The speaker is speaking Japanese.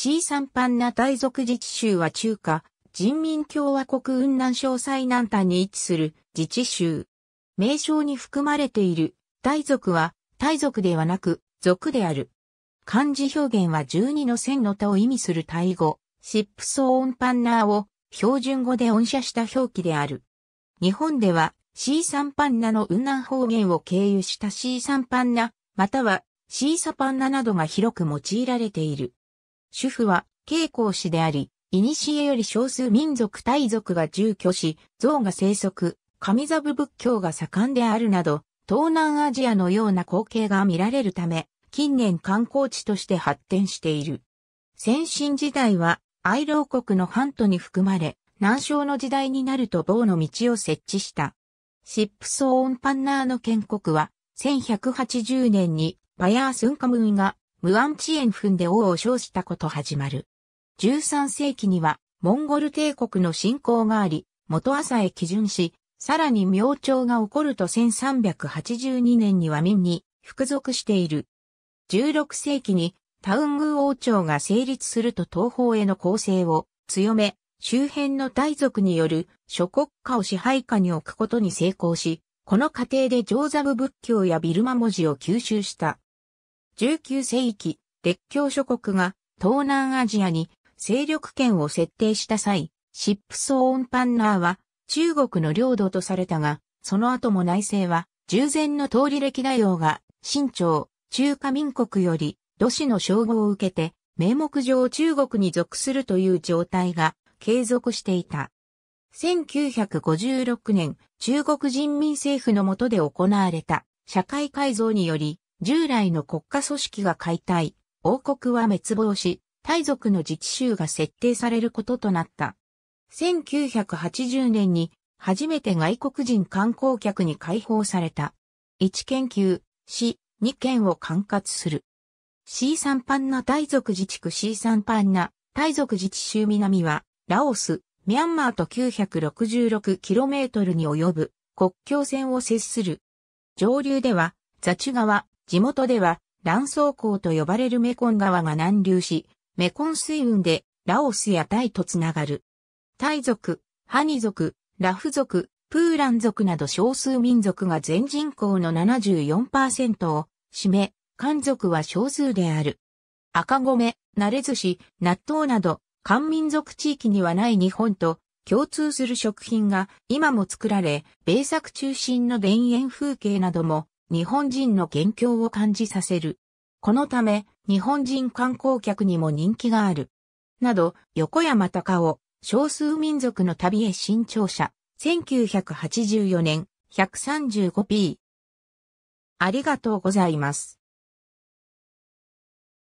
C パンナ大族自治州は中華、人民共和国雲南省最南端に位置する自治州。名称に含まれている大族は、大族ではなく、族である。漢字表現は12の線の他を意味するタイ語、シップソーンパンナーを標準語で音写した表記である。日本では C 3パンナの雲南方言を経由した C 3パンナ、または C サパンナなどが広く用いられている。主婦は、慶光氏であり、古より少数民族大族が住居し、像が生息、神座部仏教が盛んであるなど、東南アジアのような光景が見られるため、近年観光地として発展している。先進時代は、愛ー国の半島に含まれ、南昇の時代になると棒の道を設置した。シップソーンパンナーの建国は、1180年にバヤースンカムンがムアンチエンフンで王を称したこと始まる。13世紀には、モンゴル帝国の侵攻があり、元朝へ基準し、さらに明朝が起こると1382年には民に服属している。16世紀にタウング王朝が成立すると東方への攻勢を強め、周辺の大族による諸国家を支配下に置くことに成功し、この過程で上座部仏教やビルマ文字を吸収した。19世紀、列強諸国が東南アジアに勢力圏を設定した際、シップソーンパンナーは中国の領土とされたが、その後も内政は従前の通り歴大王が清朝、中華民国より土市の称号を受けて名目上中国に属するという状態が継続していた。1956年、中国人民政府の下で行われた社会改造により、従来の国家組織が解体、王国は滅亡し、大族の自治州が設定されることとなった。1980年に初めて外国人観光客に開放された。1研究、市、2県を管轄する。C3 パンナ大族自治区 C3 パンナ大族自治州南は、ラオス、ミャンマーと 966km に及ぶ国境線を接する。上流では、ザチュ川、地元では、乱草港と呼ばれるメコン川が南流し、メコン水運でラオスやタイとつながる。タイ族、ハニ族、ラフ族、プーラン族など少数民族が全人口の74%を占め、漢族は少数である。赤米、慣れ寿司、納豆など、漢民族地域にはない日本と共通する食品が今も作られ、米作中心の田園風景なども日本人の元凶を感じさせる。このため、日本人観光客にも人気がある。など、横山隆夫、少数民族の旅へ新潮社、1984年、135p。ありがとうございます。